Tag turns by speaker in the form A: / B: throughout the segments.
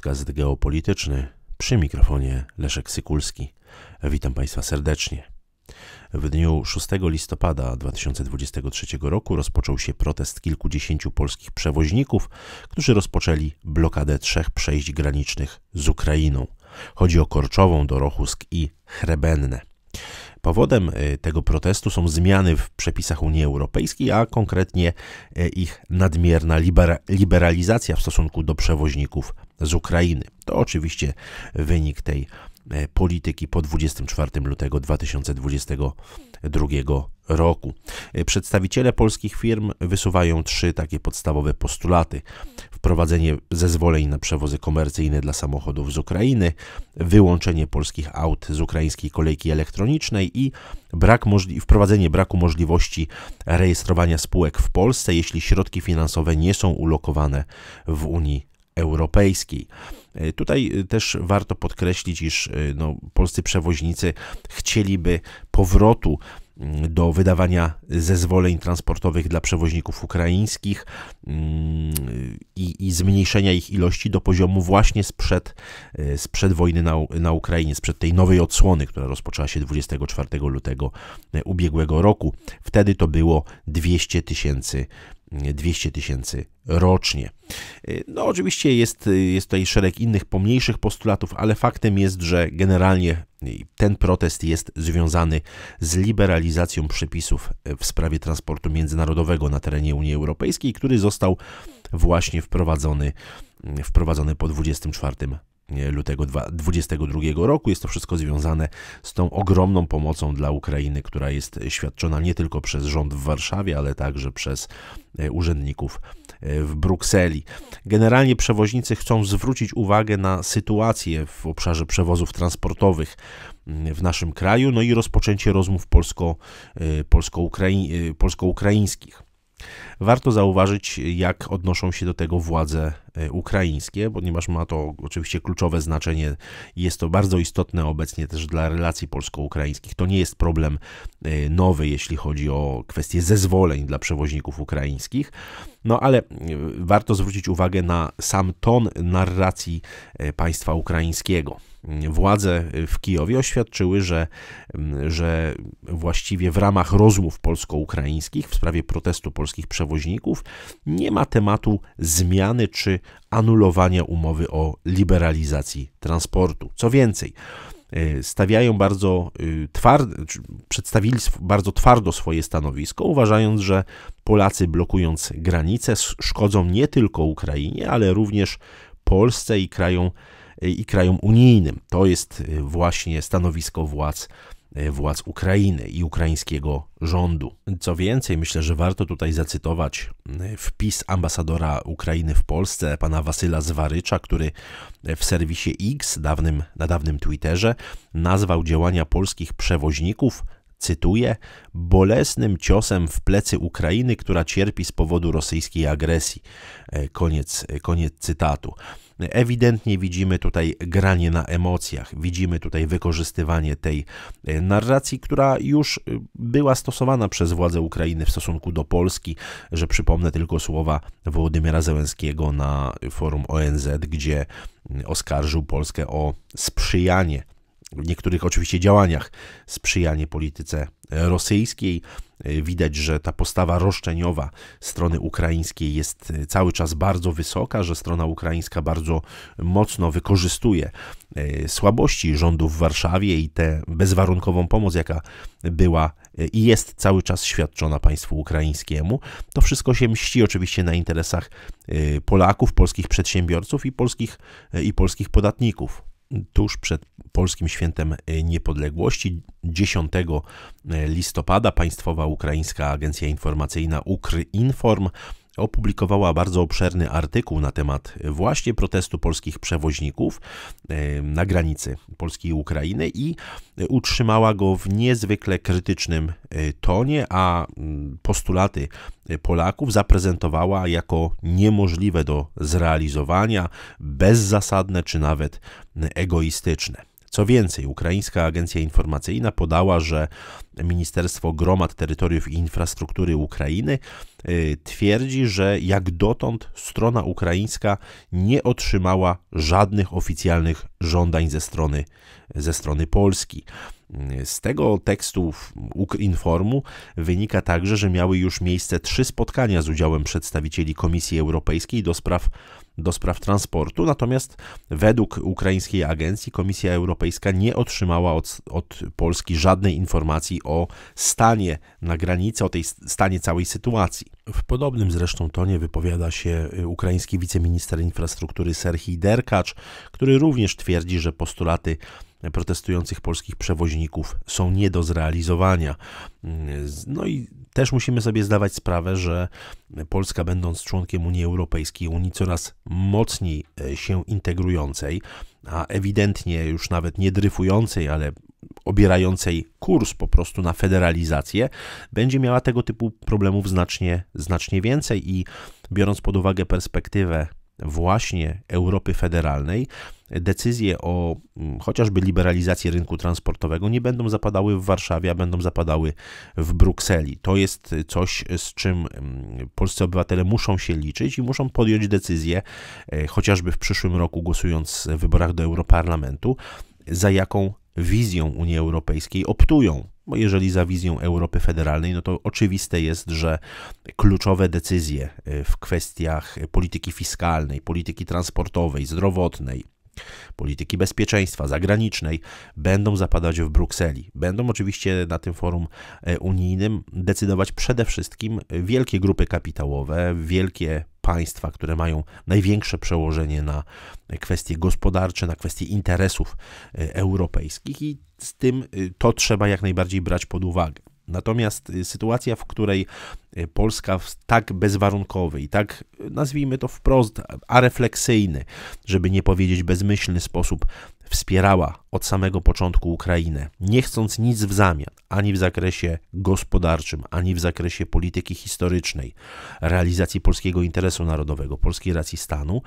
A: Podcast geopolityczny przy mikrofonie Leszek Sykulski. Witam Państwa serdecznie. W dniu 6 listopada 2023 roku rozpoczął się protest kilkudziesięciu polskich przewoźników, którzy rozpoczęli blokadę trzech przejść granicznych z Ukrainą. Chodzi o Korczową, Dorochusk i Chrebenne. Powodem y, tego protestu są zmiany w przepisach Unii Europejskiej, a konkretnie y, ich nadmierna liberalizacja w stosunku do przewoźników z Ukrainy. To oczywiście wynik tej y, polityki po 24 lutego 2022 roku. Przedstawiciele polskich firm wysuwają trzy takie podstawowe postulaty wprowadzenie zezwoleń na przewozy komercyjne dla samochodów z Ukrainy, wyłączenie polskich aut z ukraińskiej kolejki elektronicznej i brak możli- wprowadzenie braku możliwości rejestrowania spółek w Polsce, jeśli środki finansowe nie są ulokowane w Unii Europejskiej. E, tutaj e, też warto podkreślić, iż e, no, polscy przewoźnicy chcieliby powrotu do wydawania zezwoleń transportowych dla przewoźników ukraińskich mm, i, i zmniejszenia ich ilości do poziomu właśnie sprzed, e, sprzed wojny na, na Ukrainie, sprzed tej nowej odsłony, która rozpoczęła się 24 lutego e, ubiegłego roku. Wtedy to było 200 tysięcy 200 tysięcy rocznie. Y, no, oczywiście jest, y, jest tutaj szereg innych pomniejszych postulatów, ale faktem jest, że generalnie y, ten protest jest związany z liberalizacją przepisów w sprawie transportu międzynarodowego na terenie Unii Europejskiej, który został właśnie wprowadzony, wprowadzony po 24 lutego 2022 roku. Jest to wszystko związane z tą ogromną pomocą dla Ukrainy, która jest świadczona nie tylko przez rząd w Warszawie, ale także przez e, urzędników e, w Brukseli. Generalnie przewoźnicy chcą zwrócić uwagę na sytuację w obszarze przewozów transportowych mm, w naszym kraju, no i rozpoczęcie rozmów polsko, e, polsko-ukraińskich. Warto zauważyć, jak odnoszą się do tego władze E, ukraińskie, ponieważ ma to oczywiście kluczowe znaczenie. Jest to bardzo istotne obecnie też dla relacji polsko-ukraińskich. To nie jest problem e, nowy, jeśli chodzi o kwestie zezwoleń dla przewoźników ukraińskich. No ale e, warto zwrócić uwagę na sam ton narracji państwa ukraińskiego. Władze w Kijowie oświadczyły, że, że właściwie w ramach rozmów polsko-ukraińskich w sprawie protestu polskich przewoźników nie ma tematu zmiany czy anulowania umowy o liberalizacji transportu. Co więcej, e, stawiają bardzo e, twardo, przedstawili bardzo twardo swoje stanowisko, uważając, że Polacy blokując granice szkodzą nie tylko Ukrainie, ale również Polsce i krajom, e, i krajom unijnym. To jest właśnie stanowisko władz E, władz Ukrainy i ukraińskiego rządu. Co więcej, myślę, że warto tutaj zacytować e, wpis ambasadora Ukrainy w Polsce, pana Wasyla Zwarycza, który w serwisie X, dawnym, na dawnym Twitterze, nazwał działania polskich przewoźników cytuję, bolesnym ciosem w plecy Ukrainy, która cierpi z powodu rosyjskiej agresji. E, koniec, koniec cytatu. Ewidentnie widzimy tutaj granie na emocjach, widzimy tutaj wykorzystywanie tej e, narracji, która już e, była stosowana przez władze Ukrainy w stosunku do Polski, że przypomnę tylko słowa Wołodymyra Zełenskiego na forum ONZ, gdzie mm, oskarżył Polskę o sprzyjanie w niektórych oczywiście działaniach sprzyjanie polityce rosyjskiej. E, widać, że ta postawa roszczeniowa strony ukraińskiej jest e, cały czas bardzo wysoka, że strona ukraińska bardzo mocno wykorzystuje e, słabości rządu w Warszawie i tę bezwarunkową pomoc, jaka była i jest cały czas świadczona państwu ukraińskiemu. To wszystko się mści oczywiście na interesach Polaków, polskich przedsiębiorców i polskich, i polskich podatników tuż przed Polskim Świętem e, Niepodległości. 10 e, listopada Państwowa Ukraińska Agencja Informacyjna Ukrinform opublikowała bardzo obszerny artykuł na temat właśnie protestu polskich przewoźników e, na granicy Polski i Ukrainy i utrzymała go w niezwykle krytycznym e, tonie, a mm, postulaty e, Polaków zaprezentowała jako niemożliwe do zrealizowania, bezzasadne czy nawet mm, egoistyczne. Co więcej, Ukraińska Agencja Informacyjna podała, że Ministerstwo Gromad Terytoriów i Infrastruktury Ukrainy y, twierdzi, że jak dotąd strona ukraińska nie otrzymała żadnych oficjalnych żądań ze strony, ze strony Polski. Y, z tego tekstu Ukrinformu wynika także, że miały już miejsce trzy spotkania z udziałem przedstawicieli Komisji Europejskiej do spraw do spraw transportu, natomiast według ukraińskiej agencji Komisja Europejska nie otrzymała od, od Polski żadnej informacji o stanie na granicy, o tej stanie całej sytuacji. W podobnym zresztą tonie wypowiada się y, ukraiński wiceminister infrastruktury Serhii Derkacz, który również twierdzi, że postulaty protestujących polskich przewoźników są nie do zrealizowania. Mm, no i też musimy sobie zdawać sprawę, że Polska, będąc członkiem Unii Europejskiej, Unii coraz mocniej e, się integrującej, a ewidentnie już nawet nie dryfującej, ale obierającej kurs po prostu na federalizację, będzie miała tego typu problemów znacznie, znacznie więcej i biorąc pod uwagę perspektywę właśnie Europy Federalnej, decyzje o mm, chociażby liberalizacji rynku transportowego nie będą zapadały w Warszawie, a będą zapadały w Brukseli. To jest coś, z czym mm, polscy obywatele muszą się liczyć i muszą podjąć decyzję, e, chociażby w przyszłym roku, głosując w wyborach do Europarlamentu, za jaką wizją Unii Europejskiej optują. Bo jeżeli za wizją Europy Federalnej, no to oczywiste jest, że kluczowe decyzje y, w kwestiach polityki fiskalnej, polityki transportowej, zdrowotnej, polityki bezpieczeństwa zagranicznej będą zapadać w Brukseli. Będą oczywiście na tym forum e, unijnym decydować przede wszystkim wielkie grupy kapitałowe, wielkie państwa, które mają największe przełożenie na kwestie gospodarcze, na kwestie interesów e, europejskich i z tym e, to trzeba jak najbardziej brać pod uwagę. Natomiast e, sytuacja, w której Polska w tak bezwarunkowy i tak, nazwijmy to wprost, arefleksyjny, żeby nie powiedzieć bezmyślny sposób wspierała od samego początku Ukrainę, nie chcąc nic w zamian, ani w zakresie gospodarczym, ani w zakresie polityki historycznej, realizacji polskiego interesu narodowego, polskiej racji stanu,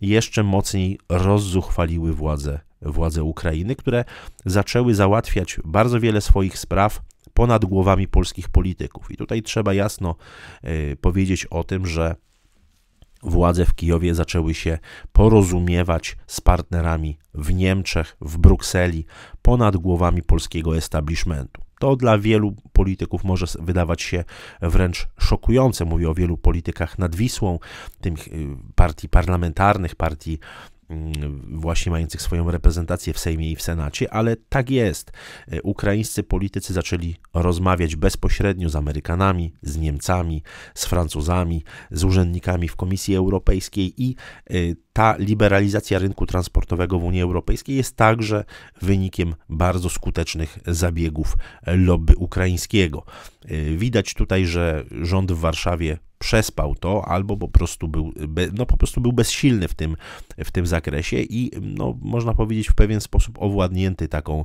A: jeszcze mocniej rozzuchwaliły władze, władze Ukrainy, które zaczęły załatwiać bardzo wiele swoich spraw ponad głowami polskich polityków. I tutaj trzeba jasno y, powiedzieć o tym, że władze w Kijowie zaczęły się porozumiewać z partnerami w Niemczech, w Brukseli, ponad głowami polskiego establishmentu. To dla wielu polityków może wydawać się wręcz szokujące. Mówię o wielu politykach nad Wisłą, tych y, partii parlamentarnych, partii właśnie mających swoją reprezentację w Sejmie i w Senacie, ale tak jest. E, ukraińscy politycy zaczęli rozmawiać bezpośrednio z Amerykanami, z Niemcami, z Francuzami, z urzędnikami w Komisji Europejskiej i e, ta liberalizacja rynku transportowego w Unii Europejskiej jest także wynikiem bardzo skutecznych zabiegów lobby ukraińskiego. E, widać tutaj, że rząd w Warszawie przespał to, albo po prostu był, no, po prostu był bezsilny w tym, w tym zakresie i no, można powiedzieć w pewien sposób owładnięty taką,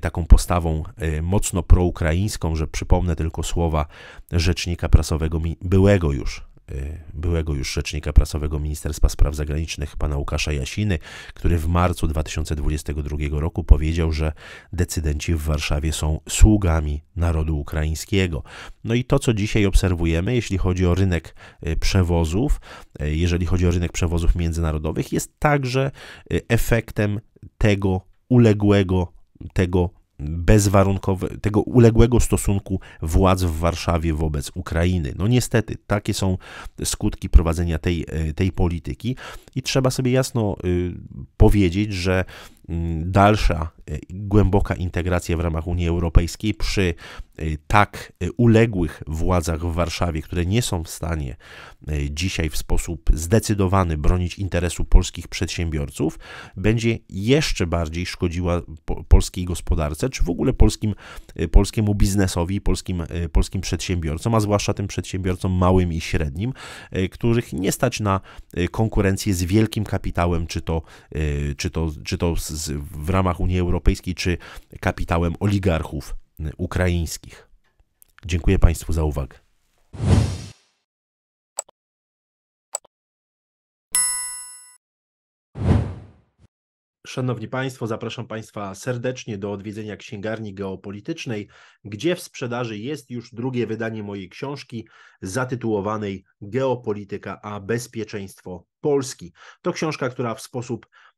A: taką postawą e, mocno proukraińską, że przypomnę tylko słowa rzecznika prasowego, byłego już Y, byłego już rzecznika prasowego Ministerstwa Spraw Zagranicznych, pana Łukasza Jasiny, który w marcu 2022 roku powiedział, że decydenci w Warszawie są sługami narodu ukraińskiego. No i to, co dzisiaj obserwujemy, jeśli chodzi o rynek y, przewozów, y, jeżeli chodzi o rynek przewozów międzynarodowych, jest także efektem tego uległego tego bezwarunkowe, tego uległego stosunku władz w Warszawie wobec Ukrainy. No niestety, takie są skutki prowadzenia tej, e, tej polityki i trzeba sobie jasno y, powiedzieć, że Mm, dalsza e, głęboka integracja w ramach Unii Europejskiej przy e, tak e, uległych władzach w Warszawie, które nie są w stanie dzisiaj w sposób zdecydowany bronić interesu polskich przedsiębiorców, będzie jeszcze bardziej szkodziła polskiej gospodarce, czy w ogóle polskim, polskiemu biznesowi, polskim, polskim przedsiębiorcom, a zwłaszcza tym przedsiębiorcom małym i średnim, których nie stać na konkurencję z wielkim kapitałem, czy to, czy to, czy to z z, w ramach Unii Europejskiej czy kapitałem oligarchów ukraińskich. Dziękuję Państwu za uwagę. Szanowni Państwo, zapraszam Państwa serdecznie do odwiedzenia księgarni geopolitycznej, gdzie w sprzedaży jest już drugie wydanie mojej książki zatytułowanej Geopolityka a bezpieczeństwo Polski. To książka, która w sposób